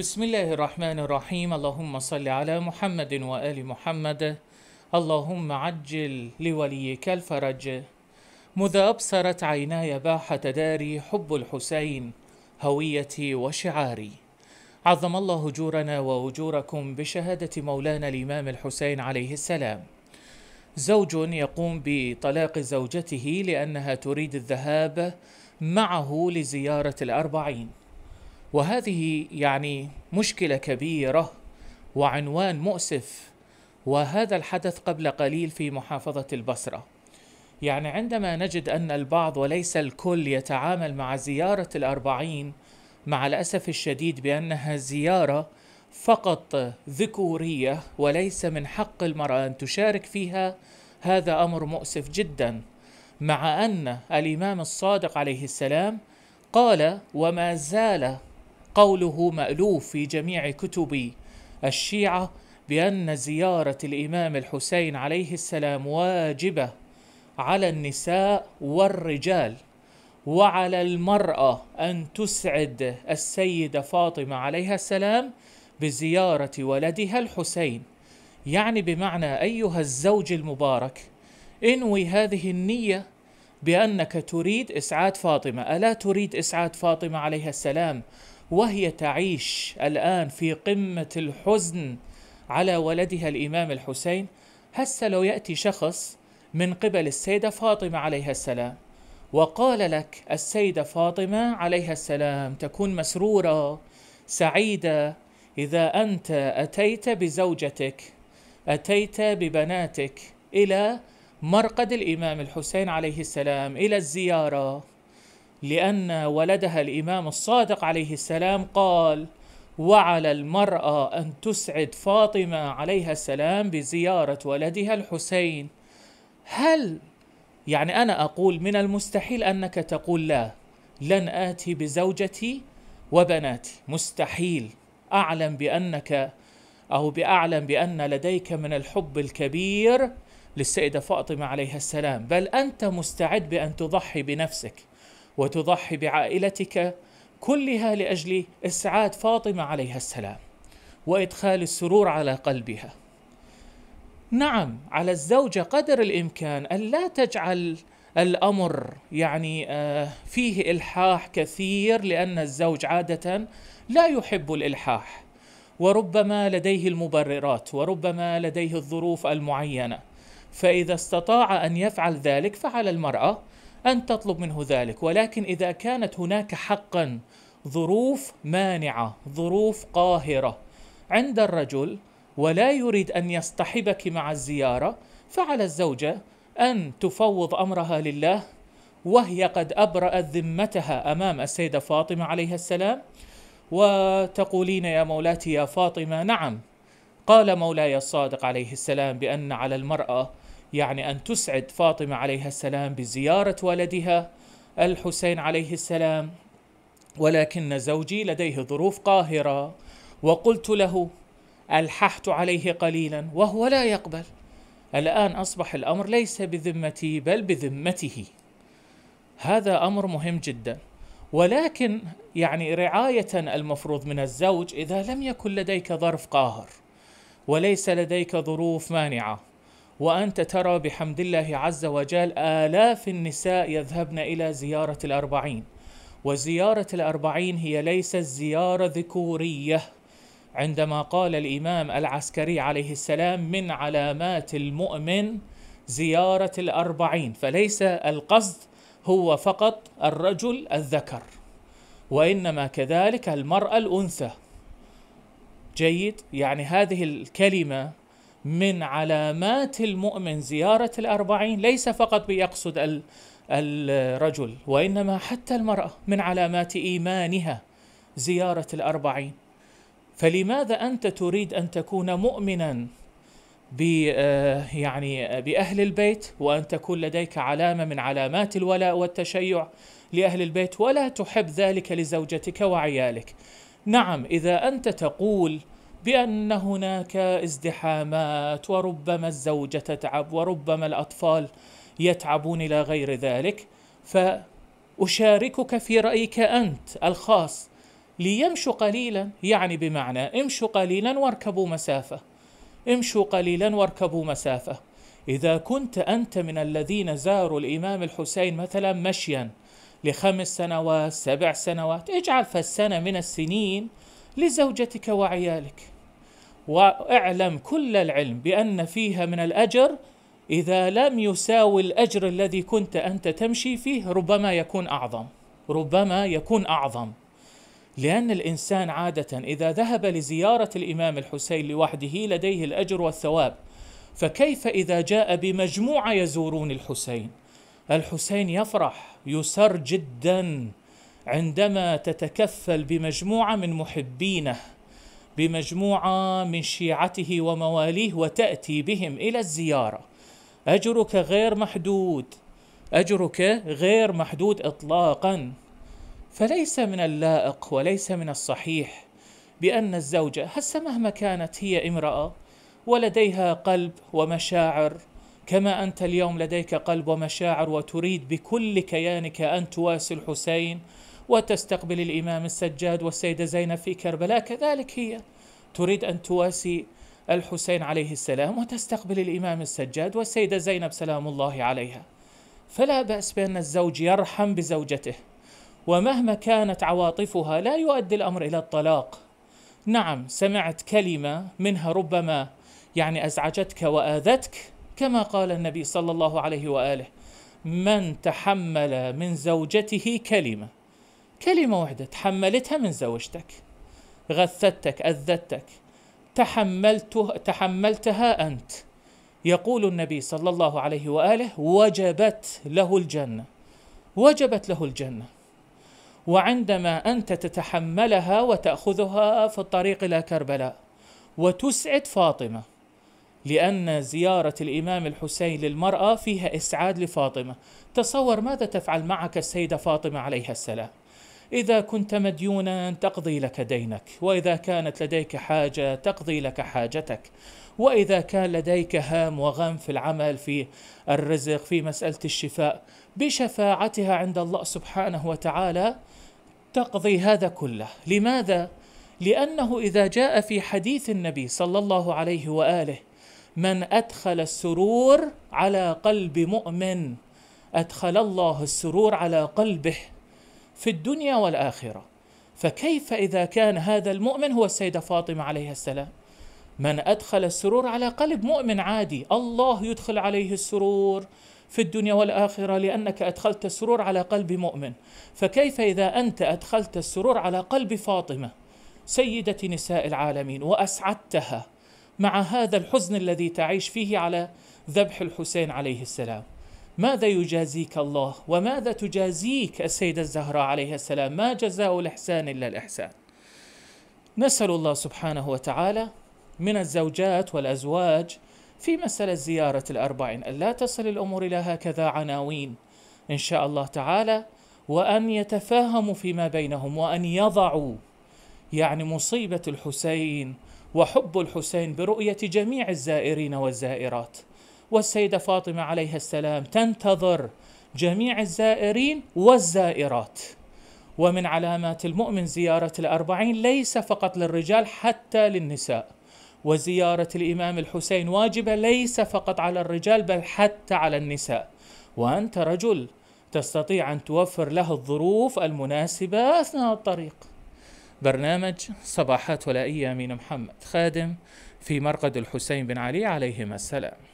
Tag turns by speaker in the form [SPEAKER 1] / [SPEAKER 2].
[SPEAKER 1] بسم الله الرحمن الرحيم اللهم صل على محمد وآل محمد اللهم عجل لوليك الفرج مذا أبصرت عيناي باحة داري حب الحسين هويتي وشعاري عظم الله أجورنا وأجوركم بشهادة مولانا الإمام الحسين عليه السلام زوج يقوم بطلاق زوجته لأنها تريد الذهاب معه لزيارة الأربعين وهذه يعني مشكله كبيره وعنوان مؤسف وهذا الحدث قبل قليل في محافظه البصره يعني عندما نجد ان البعض وليس الكل يتعامل مع زياره الاربعين مع الاسف الشديد بانها زياره فقط ذكوريه وليس من حق المراه ان تشارك فيها هذا امر مؤسف جدا مع ان الامام الصادق عليه السلام قال وما زال قوله مألوف في جميع كتب الشيعة بأن زيارة الإمام الحسين عليه السلام واجبة على النساء والرجال وعلى المرأة أن تسعد السيدة فاطمة عليها السلام بزيارة ولدها الحسين يعني بمعنى أيها الزوج المبارك انوي هذه النية بأنك تريد إسعاد فاطمة ألا تريد إسعاد فاطمة عليها السلام وهي تعيش الآن في قمة الحزن على ولدها الإمام الحسين هسه لو يأتي شخص من قبل السيدة فاطمة عليها السلام وقال لك السيدة فاطمة عليها السلام تكون مسرورة سعيدة إذا أنت أتيت بزوجتك أتيت ببناتك إلى مرقد الإمام الحسين عليه السلام إلى الزيارة لأن ولدها الإمام الصادق عليه السلام قال وعلى المرأة أن تسعد فاطمة عليها السلام بزيارة ولدها الحسين هل يعني أنا أقول من المستحيل أنك تقول لا لن آتي بزوجتي وبناتي مستحيل أعلم بأنك أو بأعلم بأن لديك من الحب الكبير للسيدة فاطمة عليها السلام بل أنت مستعد بأن تضحي بنفسك وتضحي بعائلتك كلها لاجل اسعاد فاطمه عليها السلام وادخال السرور على قلبها نعم على الزوجه قدر الامكان ان لا تجعل الامر يعني آه، فيه الحاح كثير لان الزوج عاده لا يحب الالحاح وربما لديه المبررات وربما لديه الظروف المعينه فاذا استطاع ان يفعل ذلك فعلى المراه أن تطلب منه ذلك ولكن إذا كانت هناك حقا ظروف مانعة ظروف قاهرة عند الرجل ولا يريد أن يصطحبك مع الزيارة فعلى الزوجة أن تفوض أمرها لله وهي قد أبرأت ذمتها أمام السيدة فاطمة عليها السلام وتقولين يا مولاتي يا فاطمة نعم قال مولاي الصادق عليه السلام بأن على المرأة يعني أن تسعد فاطمة عليها السلام بزيارة ولدها الحسين عليه السلام ولكن زوجي لديه ظروف قاهرة وقلت له ألححت عليه قليلا وهو لا يقبل الآن أصبح الأمر ليس بذمتي بل بذمته هذا أمر مهم جدا ولكن يعني رعاية المفروض من الزوج إذا لم يكن لديك ظرف قاهر وليس لديك ظروف مانعه وأنت ترى بحمد الله عز وجل آلاف النساء يذهبن إلى زيارة الأربعين وزيارة الأربعين هي ليست زيارة ذكورية عندما قال الإمام العسكري عليه السلام من علامات المؤمن زيارة الأربعين فليس القصد هو فقط الرجل الذكر وإنما كذلك المرأة الأنثى جيد يعني هذه الكلمة من علامات المؤمن زيارة الأربعين ليس فقط بيقصد الرجل وإنما حتى المرأة من علامات إيمانها زيارة الأربعين فلماذا أنت تريد أن تكون مؤمنا ب آه، يعني آه، بأهل البيت وأن تكون لديك علامة من علامات الولاء والتشيع لأهل البيت ولا تحب ذلك لزوجتك وعيالك نعم إذا أنت تقول بأن هناك ازدحامات وربما الزوجة تتعب وربما الأطفال يتعبون إلى غير ذلك فأشاركك في رأيك أنت الخاص ليمشوا قليلا يعني بمعنى امشوا قليلا واركبوا مسافة امشوا قليلا واركبوا مسافة إذا كنت أنت من الذين زاروا الإمام الحسين مثلا مشيا لخمس سنوات سبع سنوات اجعل فالسنة من السنين لزوجتك وعيالك واعلم كل العلم بأن فيها من الأجر إذا لم يساوي الأجر الذي كنت أنت تمشي فيه ربما يكون أعظم ربما يكون أعظم لأن الإنسان عادة إذا ذهب لزيارة الإمام الحسين لوحده لديه الأجر والثواب فكيف إذا جاء بمجموعة يزورون الحسين الحسين يفرح يسر جدا عندما تتكفل بمجموعه من محبينه بمجموعه من شيعته ومواليه وتاتي بهم الى الزياره اجرك غير محدود اجرك غير محدود اطلاقا فليس من اللائق وليس من الصحيح بان الزوجه هسه مهما كانت هي امراه ولديها قلب ومشاعر كما انت اليوم لديك قلب ومشاعر وتريد بكل كيانك ان تواسي الحسين وتستقبل الإمام السجاد والسيدة زينب في كربلاء كذلك هي تريد أن تواسي الحسين عليه السلام وتستقبل الإمام السجاد والسيدة زينب سلام الله عليها فلا بأس بأن الزوج يرحم بزوجته ومهما كانت عواطفها لا يؤدي الأمر إلى الطلاق نعم سمعت كلمة منها ربما يعني أزعجتك وآذتك كما قال النبي صلى الله عليه وآله من تحمل من زوجته كلمه كلمة واحدة تحملتها من زوجتك غثتك أذتك تحملته تحملتها أنت يقول النبي صلى الله عليه وآله وجبت له الجنة وجبت له الجنة وعندما أنت تتحملها وتأخذها في الطريق إلى كربلاء وتسعد فاطمة لأن زيارة الإمام الحسين للمرأة فيها إسعاد لفاطمة تصور ماذا تفعل معك السيدة فاطمة عليها السلام إذا كنت مديونا تقضي لك دينك وإذا كانت لديك حاجة تقضي لك حاجتك وإذا كان لديك هام وغم في العمل في الرزق في مسألة الشفاء بشفاعتها عند الله سبحانه وتعالى تقضي هذا كله لماذا؟ لأنه إذا جاء في حديث النبي صلى الله عليه وآله من أدخل السرور على قلب مؤمن أدخل الله السرور على قلبه في الدنيا والاخره فكيف اذا كان هذا المؤمن هو السيده فاطمه عليها السلام من ادخل السرور على قلب مؤمن عادي الله يدخل عليه السرور في الدنيا والاخره لانك ادخلت السرور على قلب مؤمن فكيف اذا انت ادخلت السرور على قلب فاطمه سيده نساء العالمين واسعدتها مع هذا الحزن الذي تعيش فيه على ذبح الحسين عليه السلام ماذا يجازيك الله وماذا تجازيك السيدة الزهراء عليه السلام ما جزاء الإحسان إلا الإحسان نسأل الله سبحانه وتعالى من الزوجات والأزواج في مسألة زيارة الأربعين أن لا تصل الأمور إلى هكذا عناوين إن شاء الله تعالى وأن يتفاهموا فيما بينهم وأن يضعوا يعني مصيبة الحسين وحب الحسين برؤية جميع الزائرين والزائرات والسيدة فاطمة عليها السلام تنتظر جميع الزائرين والزائرات ومن علامات المؤمن زيارة الأربعين ليس فقط للرجال حتى للنساء وزيارة الإمام الحسين واجبة ليس فقط على الرجال بل حتى على النساء وأنت رجل تستطيع أن توفر له الظروف المناسبة أثناء الطريق برنامج صباحات ولائية أمين محمد خادم في مرقد الحسين بن علي عليهما السلام